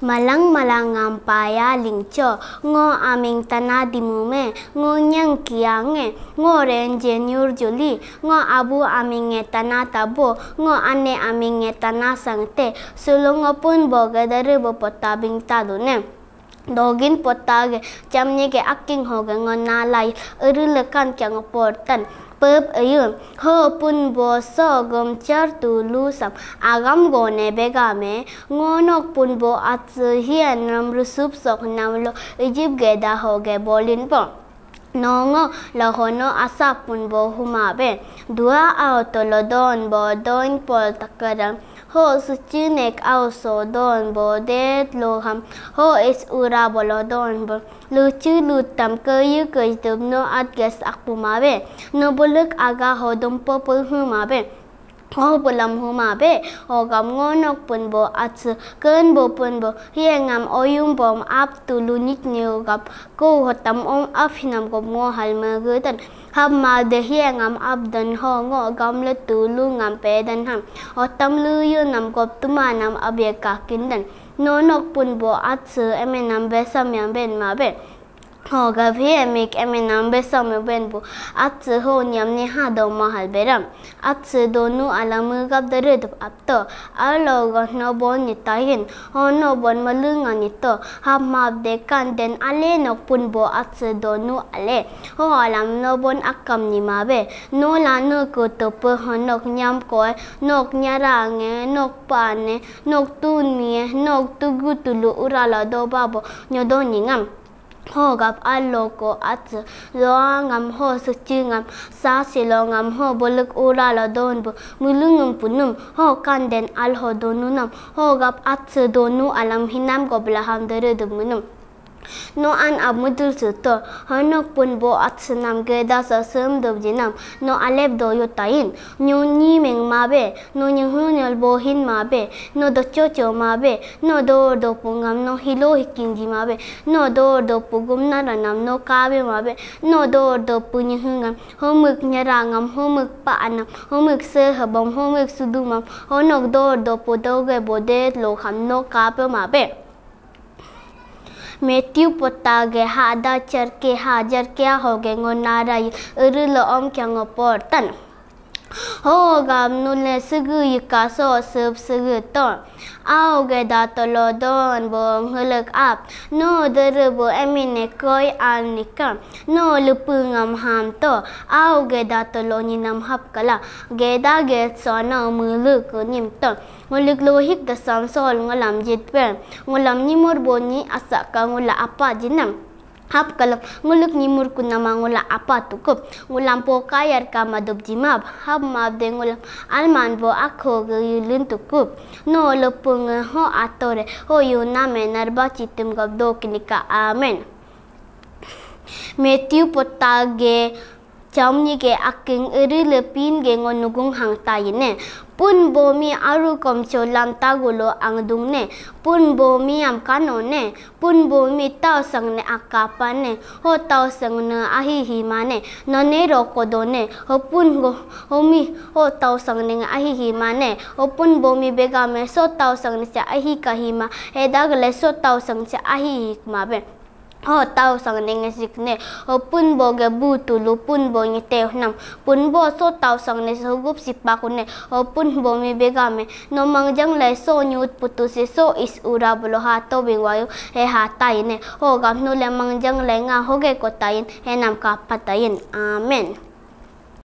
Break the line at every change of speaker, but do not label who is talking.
malang malang ampaya lingco ngo aming tanah dimume ngo nyang kiange ngo ren jenyur juli ngo abu aming tanah tabo ngo ane aming tanah sangte sulung pun boga dari bopota bing tadune dogin potage chamnye ke akking hoga ngo nalai erulakan kyang portan ปุ๊บเอยุนฮอปุนบอสอกมจารตูลูซับอากำโกเนเบกาเมงอนกปุนบออัตเฮียนรัมรุสุบสอกนามโลอียิปเกดาฮอเกบอลินปอน้องละหนอาศัพุนบ่หูมาเป็นดัวเอาตลอดดอนบ่ดอนปอลตะกรังទ៏្្ដែលក기자់ន្ទោ់ ந ំមៗិក оть ពីកធីនិង៖ ằng ្តីណ្និចាលប័័ទំចឪើយន់លេង៍ដិច� aire ដែទៅពីកា។ចូ្តុ។កដែលកលៗ្ទៅម �hein ដែក o oh, bulam huma be o oh, gam ngonok pun bo ats ken bo pun bo hie ngam oyung bom ap tu lunit ne o gap ko hotam om af hinam gom ngo hal ma ge tan hab ma de hie ngam ap dan ho ngo gam le tu lu ngam pe dan ham o tam lu yu nam gop tu ma nam abye ka kin dan no nok pun bo ats em nam be sam yam ben ma be Հոգավ հեմիկ ամեն ամբեսամ բենբու ած հո նյամնի հա դոմա հալբերամ ած դոնու ալամը գապ դրեդ ապտո ալո գնո բոն նիտային հոնո բոն մլուն անիտո համ մապ դեկան դեն ալե նոպուն բո ած դոնու ալե հո ալամ նո բոն ակամ նիմաբե նո լանո կոտոպ հոնոք նյամ կոյ նոք նյարանգ նոք պան նոք տուն մի նոք տուգուտուլու ուրալա դոբաբո նյոդոնի գամ ho gap allo ko at loangam ho su chingam sa si loangam ho buluk ura la don bu mulungum punum ho kanden al ho donunam ho gap at donu alam hinam go blaham dere dumunum no an ab mudul su to hono pun bo at sanam ge da sa sum dob jinam no alep do yo tain nyu ni meng ma be no nyu hu nyal bo hin ma be no do cho cho ma be no do do pungam no hilo hikin ji ma be no do do pugum na ranam no ka be ma be no do do punyi hungam ho muk nyarangam ho muk pa anam ho muk se habam ho muk sudumam ho nok do do po do ge bo de lo ham no ka pe ma be पोता गे हादा चर के हाजर क्या हो गो नाराय उर्ल ओम क्यांगो पोर्तन ho ga mnule sege yikaso sep sege to au ge da tolo don bo ngelek ap no dere bo emine koi anika no lupungam ham to au ge da tolo ni nam hap kala ge da ge so na mulu ko nim to ngulik lohik da sam sol ngalam jit pe ngalam ni mor bo ni asa ka ngula apa jinam hab kalam nguluk ni murku nama ngula apa tu ko ngulam po kayar kama dob jimab hab mab de ngulam alman bo akho gulun tu ko no lopung ho atore ho yuna menar ba citim gab do kinika amen Matthew potage chom ni ge aking eri le pin ge ngon nugung hang ta nè, pun bo mi aru kom cho lam ta golo ang dung nè, pun bo mi am kano nè, pun bo mi tao sang ne akapa nè, ho tao sang nè ahi hi ma nè, no ne ro ko do ne ho pun go ho mi ho tao sang nè ahi hi ma nè, ho pun bo mi bega me so tao sang ne cha ahi ka hi ma he da le so tao sang cha ahi hi ma be Oh tahu sangat dengan si kene. Oh ha, pun boga butu lu pun bonyi teh nam. Pun bo so tahu sangat dengan sugup si paku ne. Oh pun bo mi begame. No mangjang le so nyut putu si e so is ura bulu hato bingwayu he hatain ne. Oh gam no le mangjang le ngah hoge kotain he nam kapatain. Amen.